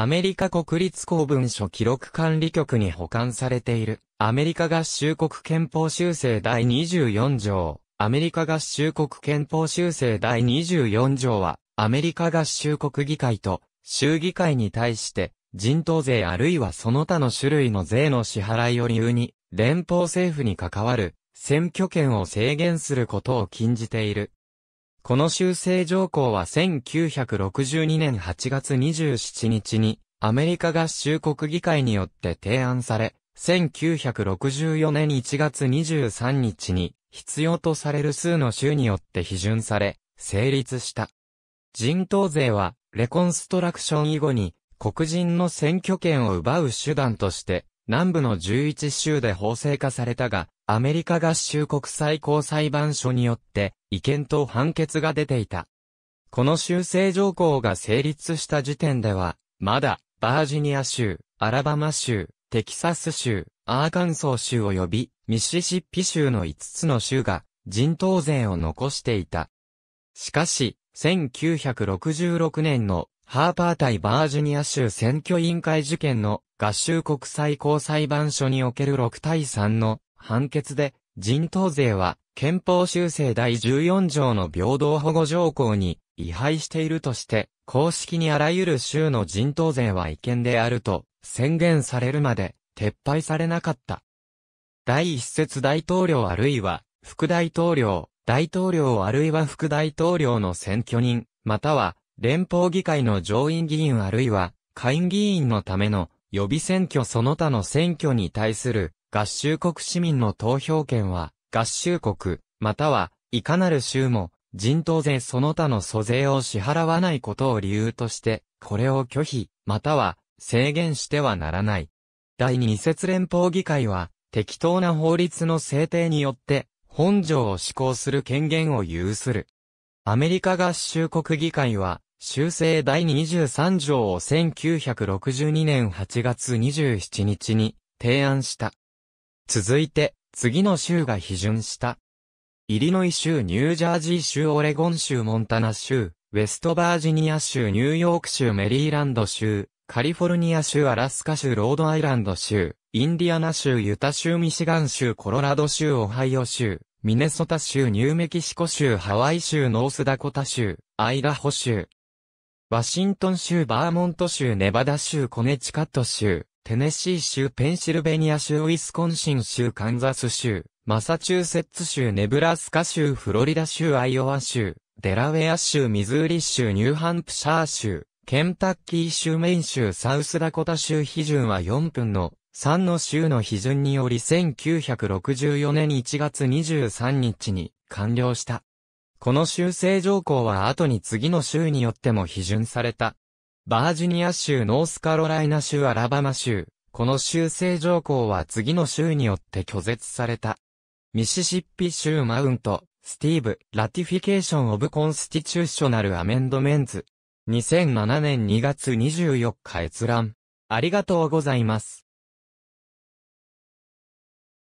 アメリカ国立公文書記録管理局に保管されている、アメリカ合衆国憲法修正第24条、アメリカ合衆国憲法修正第24条は、アメリカ合衆国議会と、州議会に対して、人頭税あるいはその他の種類の税の支払いを理由に、連邦政府に関わる、選挙権を制限することを禁じている。この修正条項は1962年8月27日にアメリカ合衆国議会によって提案され、1964年1月23日に必要とされる数の州によって批准され、成立した。人頭税は、レコンストラクション以後に、黒人の選挙権を奪う手段として、南部の11州で法制化されたが、アメリカ合衆国最高裁判所によって、違憲と判決が出ていた。この修正条項が成立した時点では、まだ、バージニア州、アラバマ州、テキサス州、アーカンソー州及び、ミシシッピ州の5つの州が、人頭税を残していた。しかし、1966年のハーパー対バージニア州選挙委員会事件の合衆国際高裁判所における6対3の判決で人頭税は憲法修正第14条の平等保護条項に違反しているとして、公式にあらゆる州の人頭税は違憲であると宣言されるまで撤廃されなかった。第一節大統領あるいは副大統領、大統領あるいは副大統領の選挙人、または連邦議会の上院議員あるいは下院議員のための予備選挙その他の選挙に対する合衆国市民の投票権は合衆国、またはいかなる州も、人頭税その他の租税を支払わないことを理由として、これを拒否、または制限してはならない。第二節連邦議会は、適当な法律の制定によって、本条を施行する権限を有する。アメリカ合衆国議会は、修正第23条を1962年8月27日に提案した。続いて、次の州が批准した。イリノイ州、ニュージャージー州、オレゴン州、モンタナ州、ウェストバージニア州、ニューヨーク州、メリーランド州、カリフォルニア州、アラスカ州、ロードアイランド州、インディアナ州、ユタ州、ミシガン州、コロラド州、オハイオ州、ミネソタ州、ニューメキシコ州、ハワイ州、ノースダコタ州、アイダホ州、ワシントン州、バーモント州、ネバダ州、コネチカット州、テネシー州、ペンシルベニア州、ウィスコンシン州、カンザス州、マサチューセッツ州、ネブラスカ州、フロリダ州、アイオワ州、デラウェア州、ミズーリ州、ニューハンプシャー州、ケンタッキー州、メイン州、サウスダコタ州、批准は4分の3の州の批准により1964年1月23日に完了した。この修正条項は後に次の州によっても批准された。バージニア州ノースカロライナ州アラバマ州、この州政条項は次の州によって拒絶された。ミシシッピ州マウント、スティーブ、ラティフィケーション・オブ・コンスティチューショナル・アメンドメンズ。2007年2月24日閲覧。ありがとうございます。